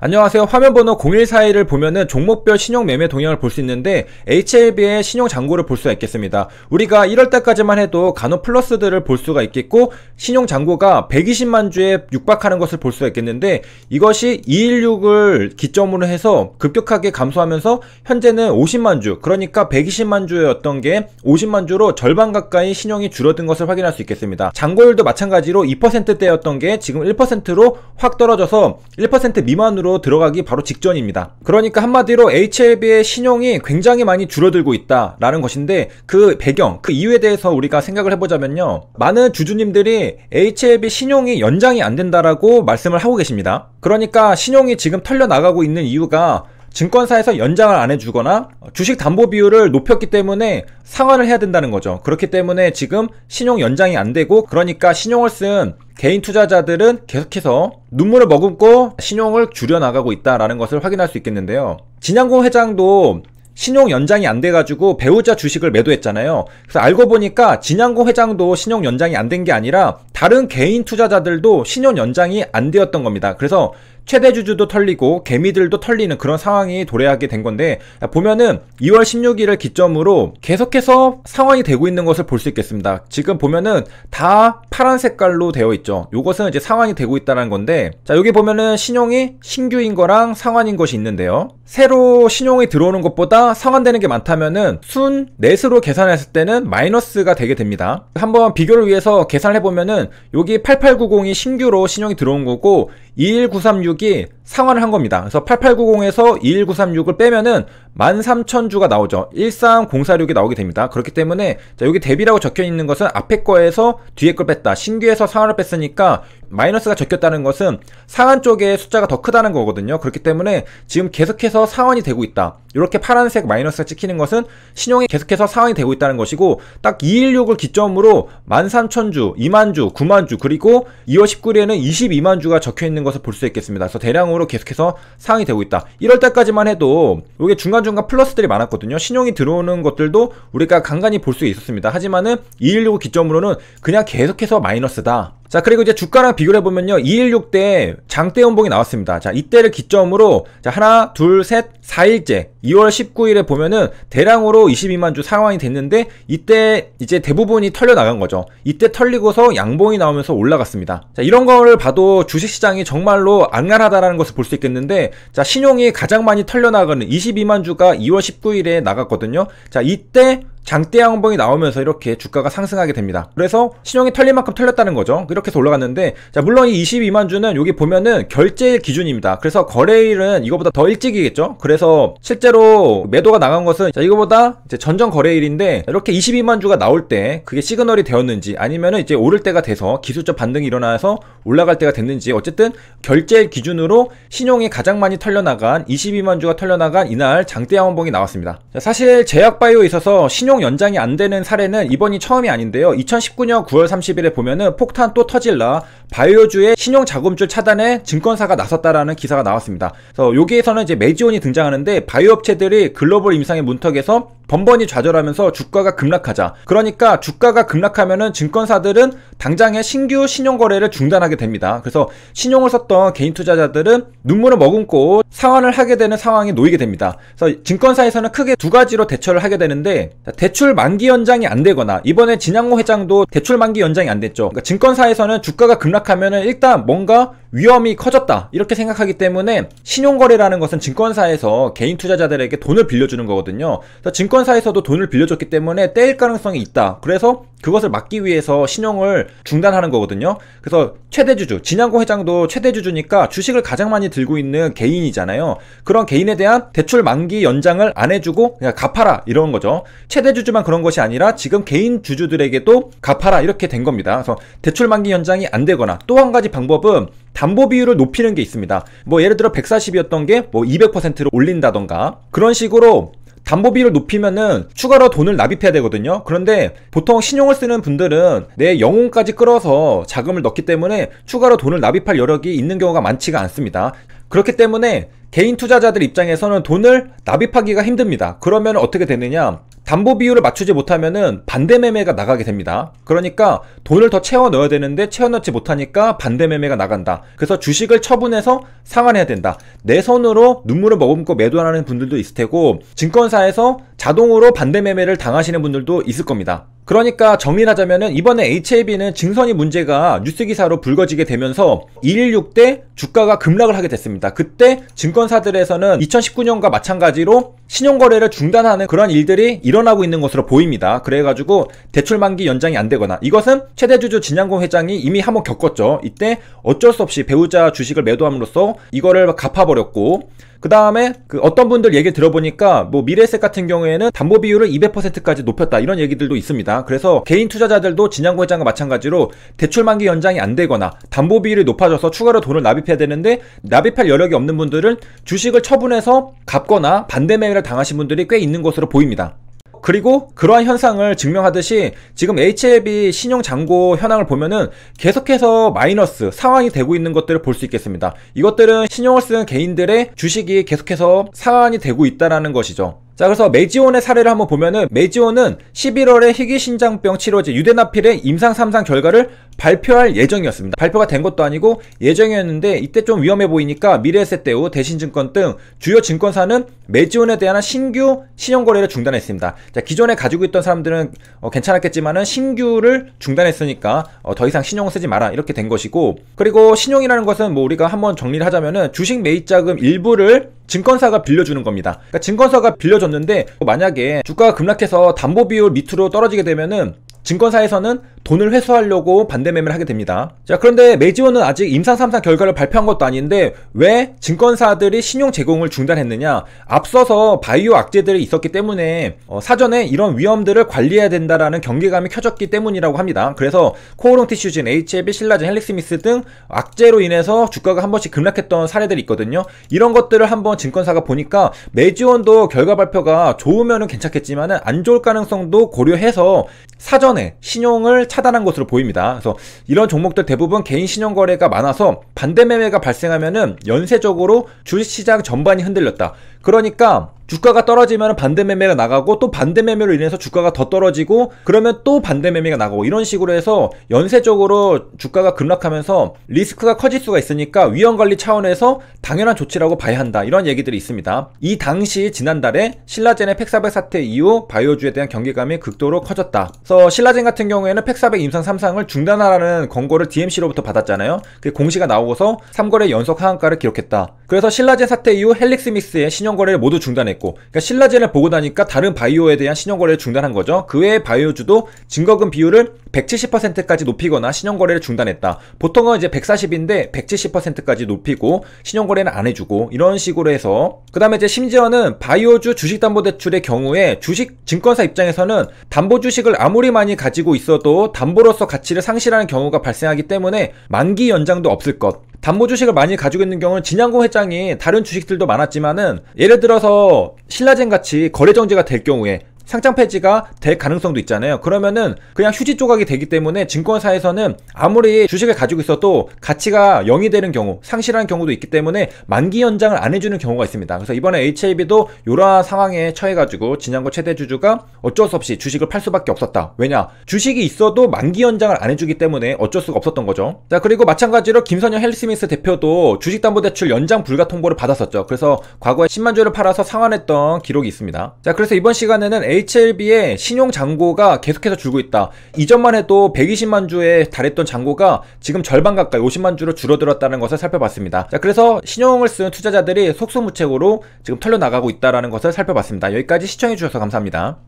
안녕하세요. 화면 번호 0141을 보면은 종목별 신용 매매 동향을 볼 수 있는데 HLB의 신용 잔고를 볼 수가 있겠습니다. 우리가 1월 달까지만 해도 간호 플러스들을 볼 수가 있겠고 신용 잔고가 120만 주에 육박하는 것을 볼 수가 있겠는데 이것이 216을 기점으로 해서 급격하게 감소하면서 현재는 50만 주, 그러니까 120만 주였던 게 50만 주로 절반 가까이 신용이 줄어든 것을 확인할 수 있겠습니다. 잔고율도 마찬가지로 2%대였던 게 지금 1%로 확 떨어져서 1% 미만으로 들어가기 바로 직전입니다. 그러니까 한마디로 HLB의 신용이 굉장히 많이 줄어들고 있다라는 것인데 그 배경, 그 이유에 대해서 우리가 생각을 해보자면요. 많은 주주님들이 HLB 신용이 연장이 안 된다라고 말씀을 하고 계십니다. 그러니까 신용이 지금 털려나가고 있는 이유가 증권사에서 연장을 안 해주거나 주식 담보 비율을 높였기 때문에 상환을 해야 된다는 거죠. 그렇기 때문에 지금 신용 연장이 안 되고 그러니까 신용을 쓴 개인 투자자들은 계속해서 눈물을 머금고 신용을 줄여나가고 있다라는 것을 확인할 수 있겠는데요. 진양공 회장도 신용 연장이 안 돼가지고 배우자 주식을 매도했잖아요. 그래서 알고 보니까 진양고 회장도 신용 연장이 안 된 게 아니라 다른 개인 투자자들도 신용 연장이 안 되었던 겁니다. 그래서 최대 주주도 털리고 개미들도 털리는 그런 상황이 도래하게 된 건데 보면은 2월 16일을 기점으로 계속해서 상황이 되고 있는 것을 볼 수 있겠습니다. 지금 보면은 다 파란 색깔로 되어 있죠. 이것은 이제 상황이 되고 있다는 건데 자 여기 보면은 신용이 신규인 거랑 상환인 것이 있는데요. 새로 신용이 들어오는 것보다 상환되는 게 많다면은 순넷으로 계산했을 때는 마이너스가 되게 됩니다. 한번 비교를 위해서 계산해 보면은 여기 8890이 신규로 신용이 들어온 거고 21936이 상환을 한 겁니다. 그래서 8890에서 21936을 빼면은 13,000주가 나오죠. 13046이 나오게 됩니다. 그렇기 때문에 자, 여기 대비라고 적혀 있는 것은 앞에 거에서 뒤에 걸 뺐다. 신규에서 상환을 뺐으니까 마이너스가 적혔다는 것은 상환 쪽에 숫자가 더 크다는 거거든요. 그렇기 때문에 지금 계속해서 상환이 되고 있다. 이렇게 파란색 마이너스가 찍히는 것은 신용이 계속해서 상환이 되고 있다는 것이고 딱 216을 기점으로 13,000주, 2만주, 9만주 그리고 2월 19일에는 22만주가 적혀 있는 것을 볼 수 있겠습니다. 그래서 대량으로 방향으로 계속해서 상황이 되고 있다. 이럴 때까지만 해도 이게 중간중간 플러스들이 많았거든요. 신용이 들어오는 것들도 우리가 간간히 볼 수 있었습니다. 하지만은 216 기점으로는 그냥 계속해서 마이너스다. 자 그리고 이제 주가랑 비교를 해보면요 216대 장대 연봉이 나왔습니다 자 이때를 기점으로 자 하나 둘셋 4일째 2월 19일에 보면은 대량으로 22만 주 상황이 됐는데 이때 이제 대부분이 털려 나간 거죠 이때 털리고서 양봉이 나오면서 올라갔습니다 자 이런 거를 봐도 주식시장이 정말로 안간하다라는 것을 볼 수 있겠는데 자 신용이 가장 많이 털려 나가는 22만 주가 2월 19일에 나갔거든요 자 이때 장대 양봉이 나오면서 이렇게 주가가 상승하게 됩니다. 그래서 신용이 털린 만큼 털렸다는 거죠. 이렇게 해서 올라갔는데 자 물론 이 22만 주는 여기 보면은 결제일 기준입니다. 그래서 거래일은 이거보다 더 일찍이겠죠. 그래서 실제로 매도가 나간 것은 자 이거보다 이제 전전 거래일인데 이렇게 22만 주가 나올 때 그게 시그널이 되었는지 아니면은 이제 오를 때가 돼서 기술적 반등이 일어나서 올라갈 때가 됐는지 어쨌든 결제일 기준으로 신용이 가장 많이 털려나간 22만 주가 털려나간 이날 장대 양봉이 나왔습니다. 자, 사실 제약바이오에 있어서 신용 사용 연장이 안 되는 사례는 이번이 처음이 아닌데요. 2019년 9월 30일에 보면은 폭탄 또 터질라 바이오주의 신용 자금줄 차단에 증권사가 나섰다라는 기사가 나왔습니다. 그래서 여기에서는 이제 메지온이 등장하는데 바이오 업체들이 글로벌 임상의 문턱에서 번번이 좌절하면서 주가가 급락하자. 그러니까 주가가 급락하면은 증권사들은 당장에 신규 신용 거래를 중단하게 됩니다. 그래서 신용을 썼던 개인 투자자들은 눈물을 머금고 상환을 하게 되는 상황이 놓이게 됩니다. 그래서 증권사에서는 크게 두 가지로 대처를 하게 되는데 대출 만기 연장이 안 되거나 이번에 진양호 회장도 대출 만기 연장이 안 됐죠. 그러니까 증권사에서는 주가가 급락하면은 일단 뭔가 위험이 커졌다 이렇게 생각하기 때문에 신용거래라는 것은 증권사에서 개인 투자자들에게 돈을 빌려주는 거거든요 그래서 증권사에서도 돈을 빌려줬기 때문에 떼일 가능성이 있다 그래서 그것을 막기 위해서 신용을 중단하는 거거든요 그래서 최대주주 진양고 회장도 최대주주니까 주식을 가장 많이 들고 있는 개인이잖아요 그런 개인에 대한 대출 만기 연장을 안 해주고 그냥 갚아라 이런 거죠 최대주주만 그런 것이 아니라 지금 개인 주주들에게도 갚아라 이렇게 된 겁니다 그래서 대출 만기 연장이 안 되거나 또 한 가지 방법은 담보 비율을 높이는 게 있습니다. 뭐 예를 들어 140이었던 게 뭐 200%로 올린다던가 그런 식으로 담보비를 높이면은 추가로 돈을 납입해야 되거든요. 그런데 보통 신용을 쓰는 분들은 내 영혼까지 끌어서 자금을 넣기 때문에 추가로 돈을 납입할 여력이 있는 경우가 많지가 않습니다. 그렇기 때문에 개인 투자자들 입장에서는 돈을 납입하기가 힘듭니다. 그러면 어떻게 되느냐? 담보 비율을 맞추지 못하면은 반대 매매가 나가게 됩니다. 그러니까 돈을 더 채워 넣어야 되는데 채워 넣지 못하니까 반대 매매가 나간다. 그래서 주식을 처분해서 상환해야 된다. 내 손으로 눈물을 머금고 매도하는 분들도 있을 테고 증권사에서 자동으로 반대 매매를 당하시는 분들도 있을 겁니다. 그러니까 정리하자면 이번에 HAB는 증선이 문제가 뉴스 기사로 불거지게 되면서 216대 주가가 급락을 하게 됐습니다. 그때 증권사들에서는 2019년과 마찬가지로 신용거래를 중단하는 그런 일들이 일어나고 있는 것으로 보입니다. 그래가지고 대출 만기 연장이 안 되거나 이것은 최대주주 진양공 회장이 이미 한번 겪었죠. 이때 어쩔 수 없이 배우자 주식을 매도함으로써 이거를 갚아버렸고 그 다음에 그 어떤 분들 얘기 들어보니까 뭐미래세 같은 경우에는 담보 비율을 200%까지 높였다 이런 얘기들도 있습니다. 그래서 개인 투자자들도 진양구 회장과 마찬가지로 대출 만기 연장이 안 되거나 담보 비율이 높아져서 추가로 돈을 납입해야 되는데 납입할 여력이 없는 분들은 주식을 처분해서 갚거나 반대 매매를 당하신 분들이 꽤 있는 것으로 보입니다. 그리고 그러한 현상을 증명하듯이 지금 HLB 신용 잔고 현황을 보면은 계속해서 마이너스 상황이 되고 있는 것들을 볼 수 있겠습니다. 이것들은 신용을 쓰는 개인들의 주식이 계속해서 상황이 되고 있다는 것이죠. 자 그래서 메지온의 사례를 한번 보면은 메지온은 11월에 희귀신장병 치료제 유대나필의 임상 3상 결과를 발표할 예정이었습니다. 발표가 된 것도 아니고 예정이었는데 이때 좀 위험해 보이니까 미래에셋대우, 대신증권 등 주요 증권사는 매지온에 대한 신규 신용 거래를 중단했습니다. 자, 기존에 가지고 있던 사람들은 어, 괜찮았겠지만은 신규를 중단했으니까 어, 더 이상 신용을 쓰지 마라 이렇게 된 것이고 그리고 신용이라는 것은 뭐 우리가 한번 정리를 하자면은 주식 매입 자금 일부를 증권사가 빌려주는 겁니다. 그러니까 증권사가 빌려줬는데 만약에 주가가 급락해서 담보 비율 밑으로 떨어지게 되면은 증권사에서는 돈을 회수하려고 반대 매매를 하게 됩니다. 자, 그런데 메지원은 아직 임상 삼상 결과를 발표한 것도 아닌데 왜 증권사들이 신용 제공을 중단했느냐? 앞서서 바이오 악재들이 있었기 때문에 어, 사전에 이런 위험들을 관리해야 된다라는 경계감이 켜졌기 때문이라고 합니다. 그래서 코오롱 티슈진, h a b 신라젠, 헬릭스미스 등 악재로 인해서 주가가 한 번씩 급락했던 사례들이 있거든요. 이런 것들을 한번 증권사가 보니까 메지원도 결과 발표가 좋으면괜찮겠지만안 좋을 가능성도 고려해서 사전에 신용을 차단한 것으로 보입니다. 그래서 이런 종목들 대부분 개인 신용 거래가 많아서 반대 매매가 발생하면은 연쇄적으로 주식시장 전반이 흔들렸다. 그러니까 주가가 떨어지면 반대 매매가 나가고 또 반대 매매로 인해서 주가가 더 떨어지고 그러면 또 반대 매매가 나가고 이런 식으로 해서 연쇄적으로 주가가 급락하면서 리스크가 커질 수가 있으니까 위험 관리 차원에서 당연한 조치라고 봐야 한다 이런 얘기들이 있습니다. 이 당시 지난달에 신라젠의 팩사백 사태 이후 바이오주에 대한 경계감이 극도로 커졌다. 그래서 신라젠 같은 경우에는 팩사백 임상 3상을 중단하라는 권고를 DMC로부터 받았잖아요. 그게 공시가 나오고 나고서 3거래 연속 하한가를 기록했다. 그래서 신라젠 사태 이후 헬릭스믹스의 신형거래를 모두 중단했고 그러니까 신라젠을 보고 나니까 다른 바이오에 대한 신형거래를 중단한 거죠. 그 외에 바이오주도 증거금 비율을 170%까지 높이거나 신용거래를 중단했다. 보통은 이제 140인데 170%까지 높이고 신용거래는 안 해주고 이런 식으로 해서 그 다음에 이제 심지어는 바이오주 주식담보대출의 경우에 주식 증권사 입장에서는 담보 주식을 아무리 많이 가지고 있어도 담보로서 가치를 상실하는 경우가 발생하기 때문에 만기 연장도 없을 것 담보 주식을 많이 가지고 있는 경우는 진양공 회장이 다른 주식들도 많았지만은 예를 들어서 신라젠 같이 거래 정지가 될 경우에 상장 폐지가 될 가능성도 있잖아요. 그러면은 그냥 휴지 조각이 되기 때문에 증권사에서는 아무리 주식을 가지고 있어도 가치가 0이 되는 경우, 상실한 경우도 있기 때문에 만기 연장을 안 해주는 경우가 있습니다. 그래서 이번에 HIB도 이러한 상황에 처해가지고 진양고 최대 주주가 어쩔 수 없이 주식을 팔 수밖에 없었다. 왜냐? 주식이 있어도 만기 연장을 안 해주기 때문에 어쩔 수가 없었던 거죠. 자 그리고 마찬가지로 김선영 헬스미스 대표도 주식담보대출 연장 불가 통보를 받았었죠. 그래서 과거에 10만 주를 팔아서 상환했던 기록이 있습니다. 자 그래서 이번 시간에는 HLB의 신용 잔고가 계속해서 줄고 있다. 이전만 해도 120만 주에 달했던 잔고가 지금 절반 가까이 50만 주로 줄어들었다는 것을 살펴봤습니다. 자, 그래서 신용을 쓴 투자자들이 속수무책으로 지금 털려나가고 있다는 것을 살펴봤습니다. 여기까지 시청해주셔서 감사합니다.